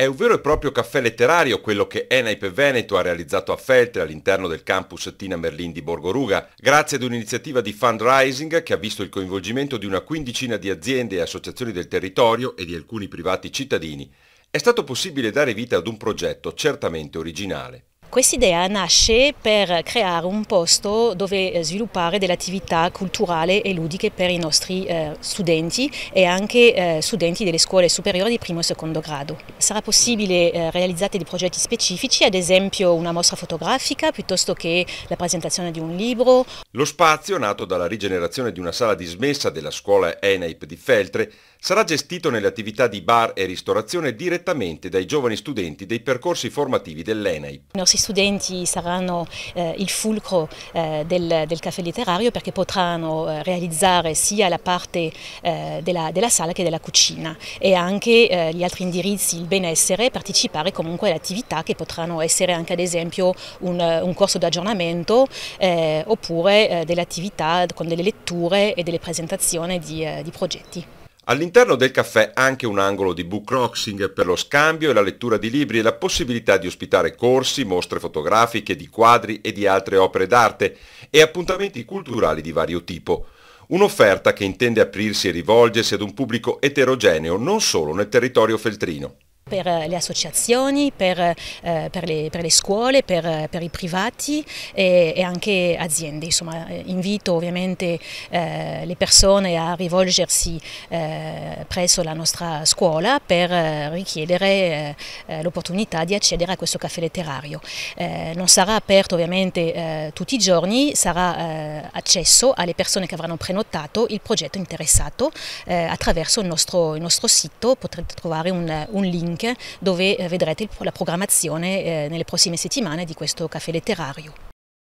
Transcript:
È un vero e proprio caffè letterario quello che Enaip Veneto ha realizzato a Feltre all'interno del campus Tina Merlin di Borgoruga, grazie ad un'iniziativa di fundraising che ha visto il coinvolgimento di una quindicina di aziende e associazioni del territorio e di alcuni privati cittadini. È stato possibile dare vita ad un progetto certamente originale. Quest'idea nasce per creare un posto dove eh, sviluppare delle attività culturali e ludiche per i nostri eh, studenti e anche eh, studenti delle scuole superiori di primo e secondo grado. Sarà possibile eh, realizzare dei progetti specifici, ad esempio una mostra fotografica piuttosto che la presentazione di un libro. Lo spazio, nato dalla rigenerazione di una sala dismessa della scuola ENAIP di Feltre, sarà gestito nelle attività di bar e ristorazione direttamente dai giovani studenti dei percorsi formativi dell'ENAIP studenti saranno eh, il fulcro eh, del, del, caffè letterario perché potranno eh, realizzare sia la parte eh, della, della, sala che della cucina e anche eh, gli altri indirizzi, il benessere, partecipare comunque alle attività che potranno essere anche ad esempio un, un corso di aggiornamento oppure delle attività con delle letture e delle presentazioni di, di progetti. All'interno del caffè anche un angolo di bookroxing per lo scambio e la lettura di libri e la possibilità di ospitare corsi, mostre fotografiche, di quadri e di altre opere d'arte e appuntamenti culturali di vario tipo. Un'offerta che intende aprirsi e rivolgersi ad un pubblico eterogeneo non solo nel territorio feltrino per eh, le associazioni, per, eh, per, le, per le, scuole, per, eh, per i privati e, e, anche aziende. Insomma, eh, invito ovviamente eh, le persone a rivolgersi eh, presso la nostra scuola per richiedere l'opportunità di accedere a questo caffè letterario. non sarà aperto ovviamente tutti i giorni, sarà accesso alle persone che avranno prenotato il progetto interessato attraverso il nostro, il nostro, sito, potrete trovare un, un link dove eh, vedrete la programmazione eh, nelle prossime settimane di questo caffè letterario.